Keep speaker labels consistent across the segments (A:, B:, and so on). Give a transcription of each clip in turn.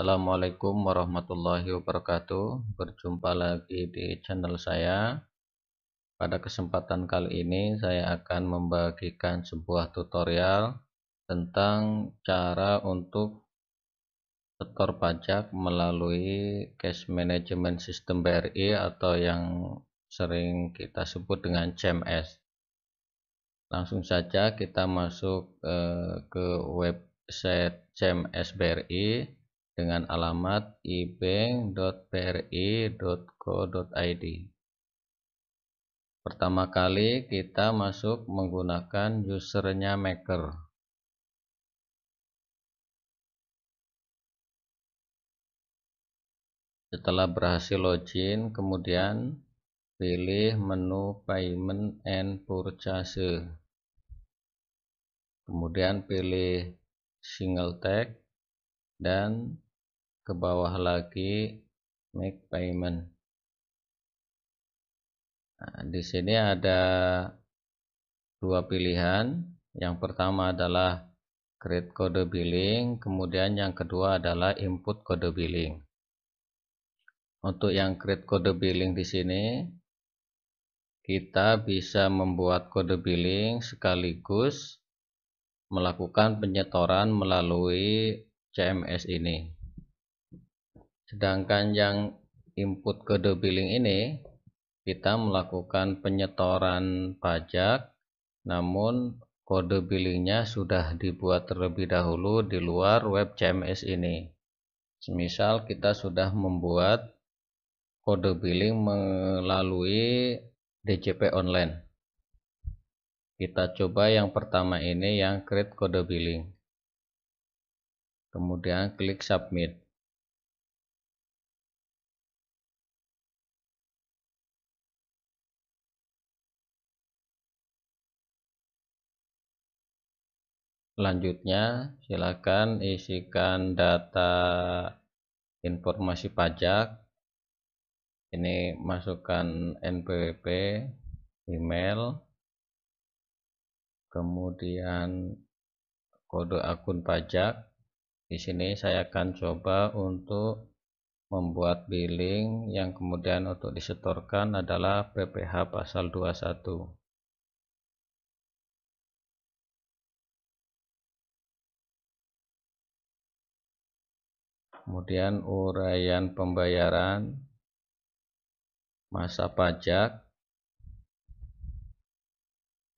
A: Assalamualaikum warahmatullahi wabarakatuh Berjumpa lagi di channel saya Pada kesempatan kali ini saya akan membagikan sebuah tutorial Tentang cara untuk setor pajak melalui Cash Management System BRI Atau yang sering kita sebut dengan CMS Langsung saja kita masuk eh, ke website CMS BRI dengan alamat ibank.bri.co.id. Pertama kali kita masuk menggunakan usernya Maker. Setelah berhasil login, kemudian pilih menu Payment and Purchase. Kemudian pilih Single Tag dan ke bawah lagi make payment nah, di sini ada dua pilihan yang pertama adalah create kode billing kemudian yang kedua adalah input kode billing untuk yang create kode billing di sini kita bisa membuat kode billing sekaligus melakukan penyetoran melalui CMS ini sedangkan yang input kode billing ini kita melakukan penyetoran pajak namun kode billingnya sudah dibuat terlebih dahulu di luar web CMS ini semisal kita sudah membuat kode billing melalui DJP online kita coba yang pertama ini yang create kode billing kemudian klik submit selanjutnya silakan isikan data informasi pajak ini masukkan NPWP email kemudian kode akun pajak di sini saya akan coba untuk membuat billing yang kemudian untuk disetorkan adalah PPh pasal 21. Kemudian uraian pembayaran masa pajak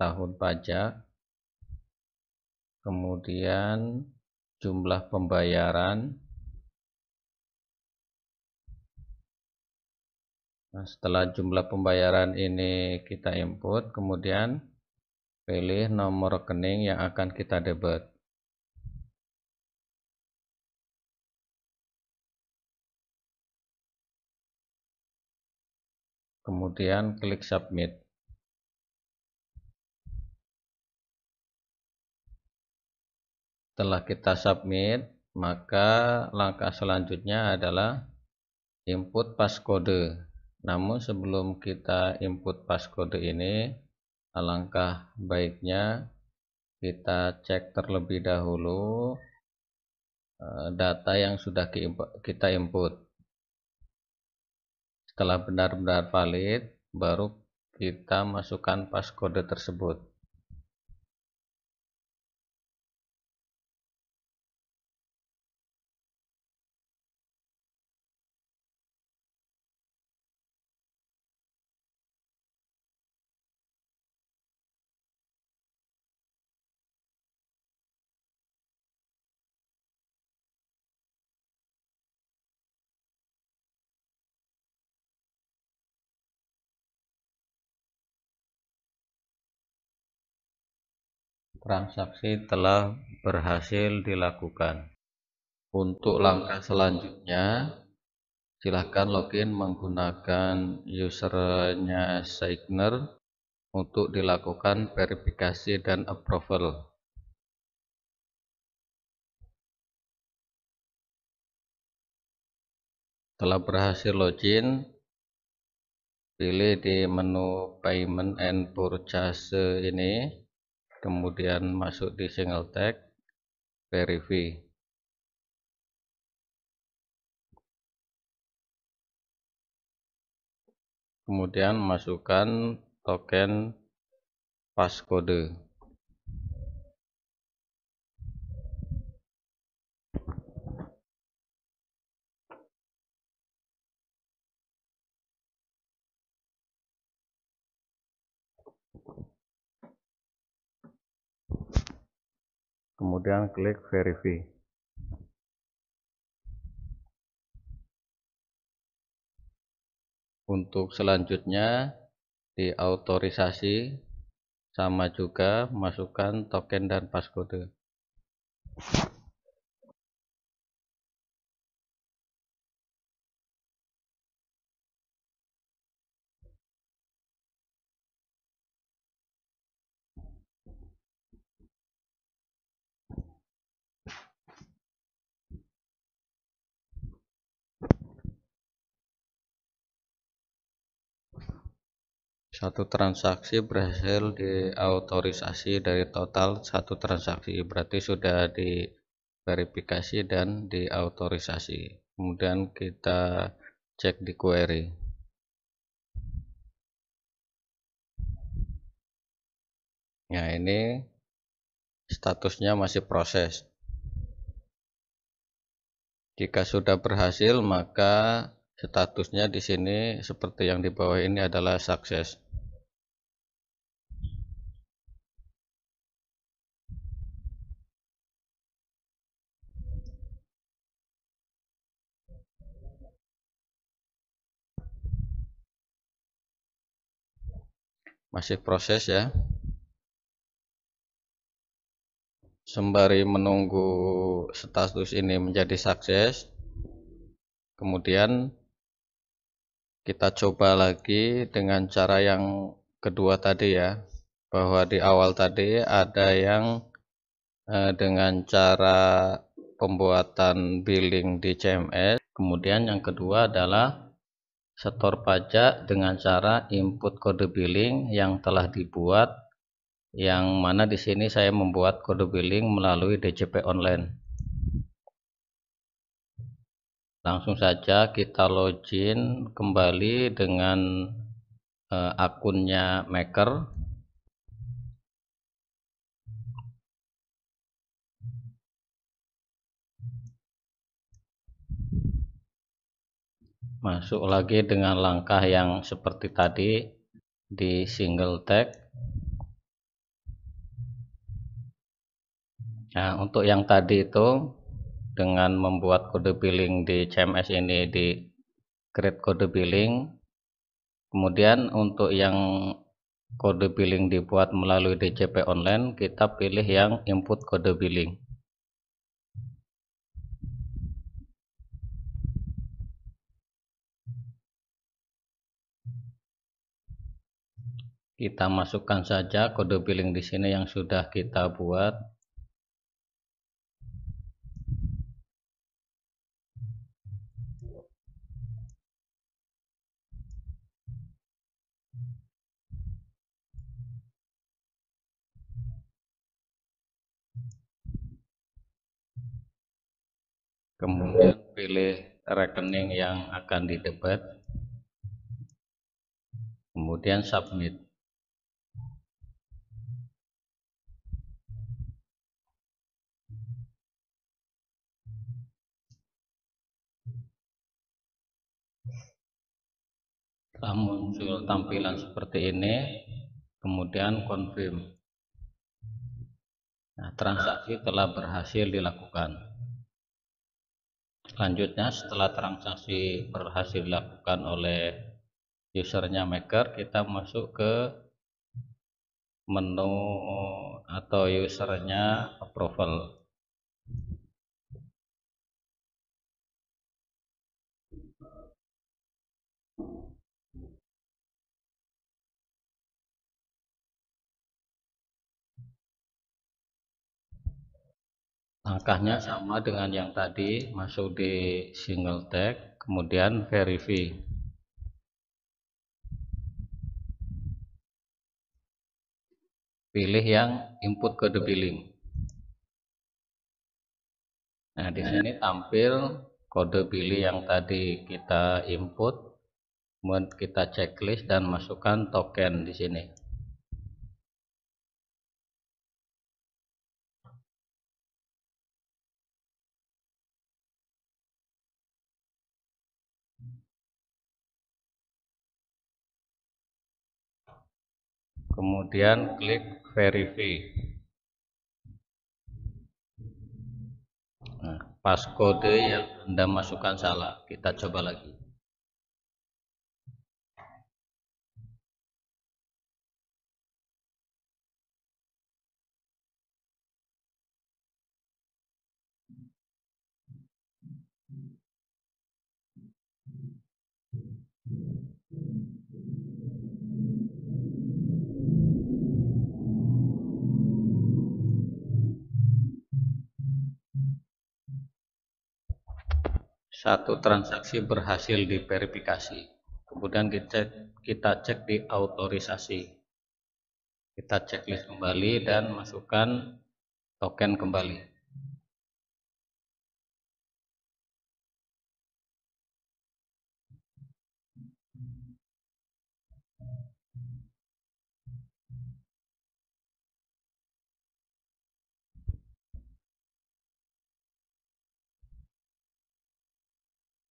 A: tahun pajak kemudian jumlah pembayaran nah, setelah jumlah pembayaran ini kita input kemudian pilih nomor rekening yang akan kita debit kemudian klik submit setelah kita submit maka langkah selanjutnya adalah input passcode namun sebelum kita input passcode ini alangkah baiknya kita cek terlebih dahulu eh, data yang sudah kita input setelah benar-benar valid baru kita masukkan passcode tersebut transaksi telah berhasil dilakukan. Untuk langkah selanjutnya, silahkan login menggunakan usernya Signer untuk dilakukan verifikasi dan approval. Telah berhasil login, pilih di menu payment and purchase ini kemudian masuk di single tag verify kemudian masukkan token passcode kemudian klik verify untuk selanjutnya di autorisasi sama juga masukkan token dan passcode satu transaksi berhasil diautorisasi dari total satu transaksi berarti sudah diverifikasi dan diautorisasi kemudian kita cek di query ya ini statusnya masih proses jika sudah berhasil maka statusnya di sini seperti yang di bawah ini adalah sukses. masih proses ya sembari menunggu status ini menjadi sukses kemudian kita coba lagi dengan cara yang kedua tadi ya bahwa di awal tadi ada yang eh, dengan cara pembuatan billing di CMS kemudian yang kedua adalah setor pajak dengan cara input kode billing yang telah dibuat yang mana di sini saya membuat kode billing melalui DJP online langsung saja kita login kembali dengan eh, akunnya maker masuk lagi dengan langkah yang seperti tadi di single tag nah untuk yang tadi itu dengan membuat kode billing di CMS ini di create kode billing kemudian untuk yang kode billing dibuat melalui DCP online kita pilih yang input kode billing Kita masukkan saja kode billing di sini yang sudah kita buat. Kemudian pilih rekening yang akan didebat. Kemudian submit. Setelah muncul tampilan seperti ini, kemudian confirm. Nah, transaksi telah berhasil dilakukan. Selanjutnya, setelah transaksi berhasil dilakukan oleh usernya maker, kita masuk ke menu atau usernya approval. Langkahnya sama dengan yang tadi, masuk di single tag, kemudian verify. Pilih yang input kode billing. Nah, di sini tampil kode billing yang tadi kita input, kita checklist dan masukkan token di sini. kemudian klik verify nah, pas kode yang anda masukkan salah kita coba lagi satu transaksi berhasil diverifikasi. Kemudian kita kita cek di autorisasi. Kita checklist kembali dan masukkan token kembali.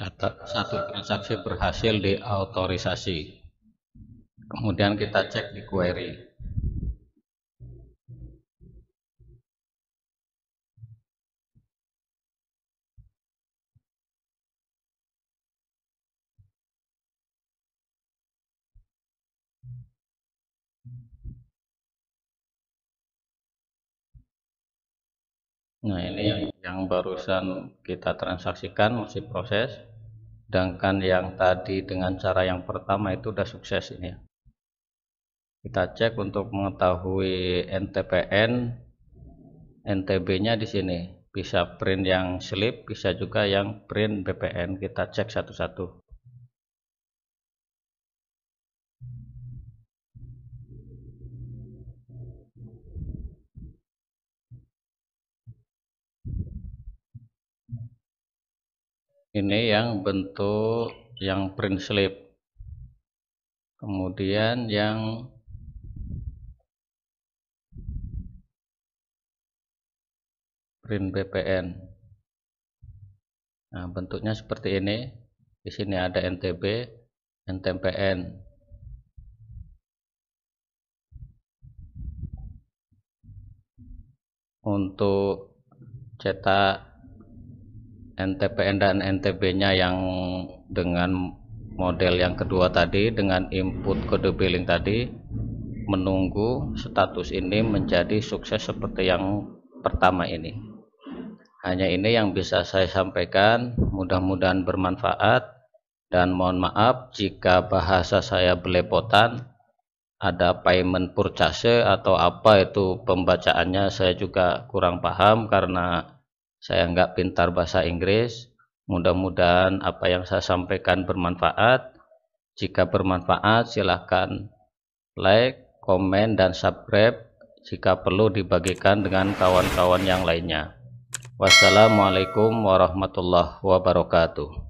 A: satu transaksi berhasil diautorisasi. Kemudian kita cek di query. Nah ini yang, yang barusan kita transaksikan masih proses Sedangkan yang tadi dengan cara yang pertama itu sudah sukses ini ya. Kita cek untuk mengetahui NTPN NTB nya di sini bisa print yang slip bisa juga yang print BPN kita cek satu-satu ini yang bentuk yang print slip kemudian yang print BPN nah bentuknya seperti ini di sini ada NTB NTPN untuk cetak NTPN dan NTB-nya yang dengan model yang kedua tadi dengan input kode billing tadi menunggu status ini menjadi sukses seperti yang pertama ini hanya ini yang bisa saya sampaikan mudah-mudahan bermanfaat dan mohon maaf jika bahasa saya belepotan ada payment purchase atau apa itu pembacaannya saya juga kurang paham karena saya nggak pintar bahasa Inggris. Mudah-mudahan apa yang saya sampaikan bermanfaat. Jika bermanfaat, silahkan like, komen, dan subscribe. Jika perlu dibagikan dengan kawan-kawan yang lainnya. Wassalamualaikum warahmatullahi wabarakatuh.